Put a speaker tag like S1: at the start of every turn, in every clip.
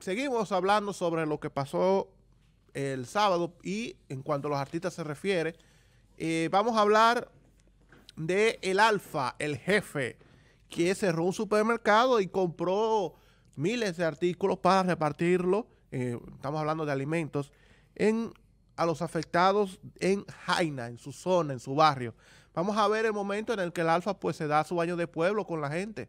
S1: seguimos hablando sobre lo que pasó el sábado y en cuanto a los artistas se refiere, eh, vamos a hablar de el Alfa, el jefe, que cerró un supermercado y compró miles de artículos para repartirlo, eh, estamos hablando de alimentos, en, a los afectados en Jaina, en su zona, en su barrio. Vamos a ver el momento en el que el Alfa pues se da su baño de pueblo con la gente.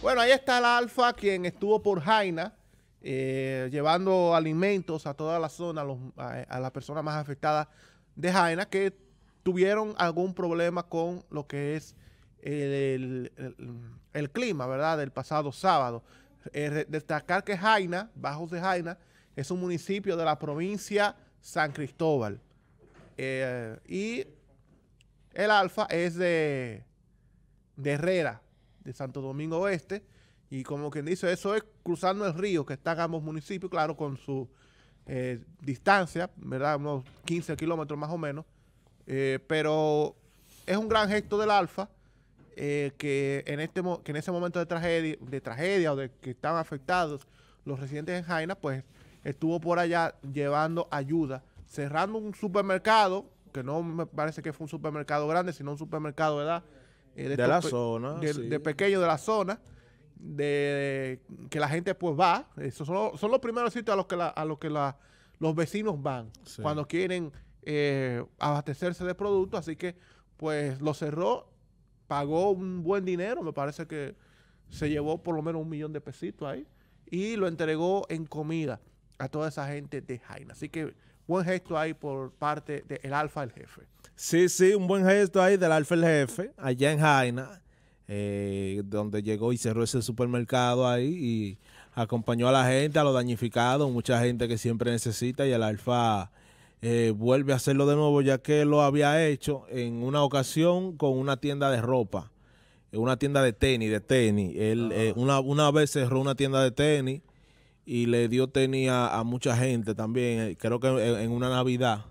S1: Bueno, ahí está la Alfa, quien estuvo por Jaina, eh, llevando alimentos a toda la zona, a, a las personas más afectadas de Jaina que tuvieron algún problema con lo que es eh, el, clima, ¿verdad? Del pasado sábado. Eh, destacar que Jaina, Bajos de Jaina, es un municipio de la provincia San Cristóbal. Eh, y el Alfa es de, de Herrera, de Santo Domingo Oeste. Y como quien dice, eso es cruzando el río que están ambos municipios, claro, con su eh, distancia, ¿verdad? Unos 15 kilómetros más o menos. Eh, pero es un gran gesto del Alfa eh, que, en este que en ese momento de tragedia, de tragedia o de que estaban afectados los residentes en Jaina, pues estuvo por allá llevando ayuda, cerrando un supermercado, que no me parece que fue un supermercado grande, sino un supermercado ¿verdad? de, la zona. de, pequeño de la zona de, que la gente pues va. Esos son, los primeros sitios a los que, a los, que los vecinos van cuando quieren eh, abastecerse de productos. Así que pues lo cerró, pagó un buen dinero, me parece que se llevó por lo menos un millón de pesitos ahí y lo entregó en comida a toda esa gente de Jaina. Así que buen gesto ahí por parte del Alfa el Jefe.
S2: Sí, sí, un buen gesto ahí del Alfa el Jefe, allá en Jaina. Eh, donde llegó y cerró ese supermercado ahí y acompañó a la gente, a los dañificados, mucha gente que siempre necesita y el Alfa eh, vuelve a hacerlo de nuevo ya que lo había hecho en una ocasión con una tienda de ropa, eh, una tienda de tenis, de tenis. Él una, vez cerró una tienda de tenis y le dio tenis a, mucha gente también, creo que en, una Navidad.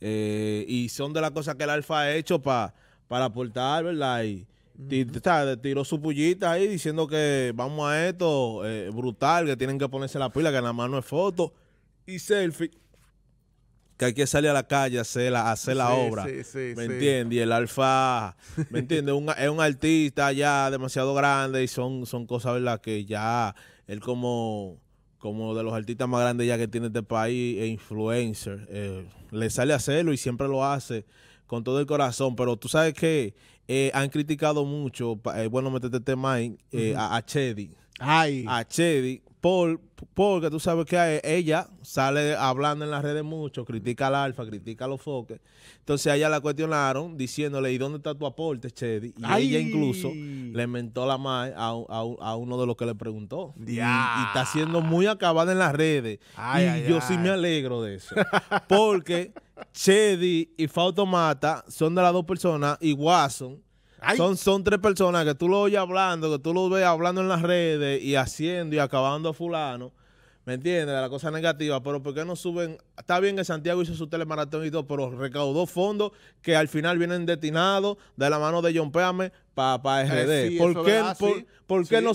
S2: y son de las cosas que el Alfa ha hecho para aportar, ¿verdad? Y, Tiró su pullita ahí diciendo que vamos a esto, eh, brutal, que tienen que ponerse la pila, que nada más no es foto y selfie. Que hay que salir a la calle a hacer la, obra. ¿Me entiendes? Y el alfa, ¿me entiendes? es un artista ya demasiado grande y son, son cosas, ¿verdad? Que ya él como, como de los artistas más grandes ya que tiene este país, e influencer, eh, le sale a hacerlo y siempre lo hace con todo el corazón, pero tú sabes que eh, han criticado mucho, eh, bueno, metete este tema eh, a, a Chedi. Ay. A Chedi por porque tú sabes que e, ella sale hablando en las redes mucho, critica al alfa, critica a los foques. Entonces a ella la cuestionaron diciéndole, ¿y dónde está tu aporte, Chedi? Y ella incluso le mentó la madre a, uno de los que le preguntó. Y, está siendo muy acabada en las redes. y yo sí me alegro de eso. porque Chedi y Mata son de las dos personas y Watson. Son, son tres personas que tú lo oyes hablando, que tú lo ves hablando en las redes y haciendo y acabando a fulano. ¿Me entiendes? La cosa negativa, pero ¿por qué no suben? Está bien que Santiago hizo su telemaratón y todo, pero recaudó fondos que al final vienen destinados de la mano de John Peame para eh, RD. ¿Por, qué, no,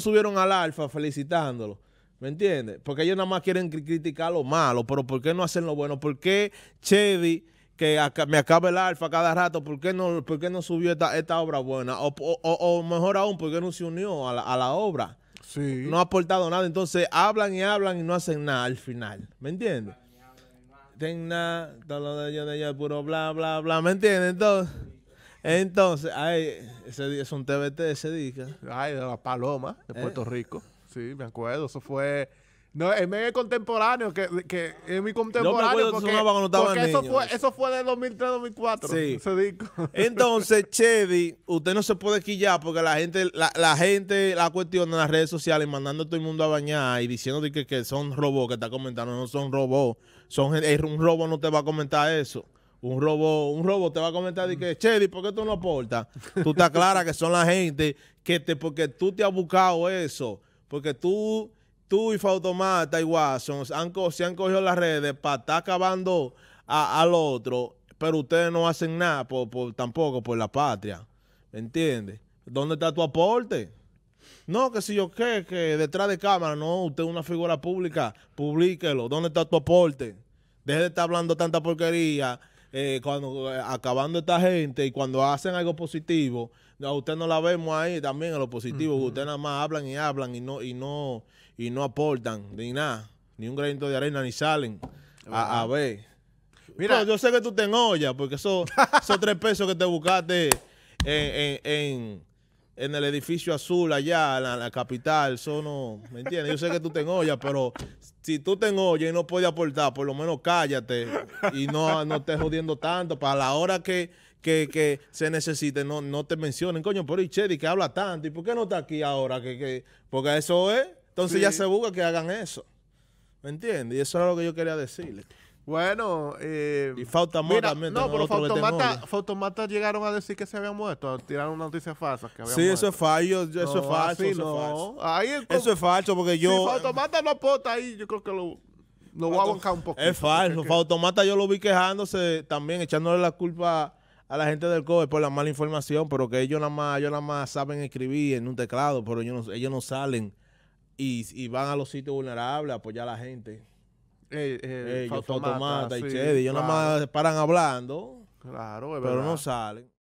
S2: subieron al Alfa felicitándolo? ¿Me entiendes? Porque ellos nada más quieren criticar lo malo, pero ¿por qué no hacen lo bueno? ¿Por qué Chedi, que me acaba el alfa cada rato, ¿por qué no, por no subió esta, obra buena? O, mejor aún, ¿por qué no se unió a la, a la obra? No ha aportado nada. Entonces hablan y hablan y no hacen nada al final. ¿Me entiendes? Ten nada, lo de ellos, de puro bla, bla, bla. ¿Me entiendes? Entonces, entonces
S1: ay, ese es un TBT ese disco. Ay, de la Paloma, de eh. Puerto Rico. Sí, me acuerdo. Eso fue no, es medio contemporáneo, que, es mi contemporáneo. porque, eso, fue, eso fue de 2003-2004. Sí. Entonces,
S2: Chedi, usted no se puede quillar porque la gente la, gente la cuestiona en las redes sociales mandando a todo el mundo a bañar y diciendo que, que son robots que está comentando. No son robots. Son, eh, un robot no te va a comentar eso un robot un robo te va a comentar de que, mm. Chedi, ¿por qué tú no aportas? Tú estás clara que son la gente que te, porque tú te has buscado eso, porque tú tú y Fautomata y Watson han, se han cogido las redes para estar acabando al otro, pero ustedes no hacen nada por, tampoco por la patria. ¿Me entiendes? ¿Dónde está tu aporte? No, que si yo qué, que detrás de cámara, no, usted es una figura pública, publíquelo. ¿Dónde está tu aporte? Deje de estar hablando tanta porquería eh, cuando eh, acabando esta gente y cuando hacen algo positivo, a usted no la vemos ahí también en lo positivo. Ustedes nada más hablan y hablan y no, y no, y no aportan ni nada, ni un granito de arena, ni salen a, ver. Mira, yo sé que tú te olla porque esos tres pesos que te buscaste en, el edificio azul allá, en la, capital, eso no, ¿me entiendes? Yo sé que tú te olla pero si tú te olla y no puedes aportar, por lo menos cállate y no, no estés jodiendo tanto para la hora que que, que se necesite, no, no te mencionen, coño, pero y Chedi que habla tanto, ¿y por qué no está aquí ahora? Que, que porque eso es, entonces ya se busca que hagan eso. ¿Me entiendes? Y eso era lo que yo quería decirle.
S1: Bueno, eh,
S2: y Fautamata también. No, pero Fautomata,
S1: Fautomata, llegaron a decir que se habían muerto, tiraron una noticia falsa. Que habían sí, muerto. eso es ah, eso es falso, eso es falso. eso es falso porque yo. Si Fautomata no aporta ahí, yo creo que lo, lo voy a bancar un poco. Es falso,
S2: Fautomata yo lo vi quejándose también, echándole la culpa a la gente del covid por la mala información, pero que ellos nada más, ellos nada más saben escribir en un teclado, pero ellos no, ellos no salen y, van a los sitios vulnerables a apoyar a la gente.
S1: Eh, eh ellos, y ellos nada más
S2: paran hablando, claro, pero no salen.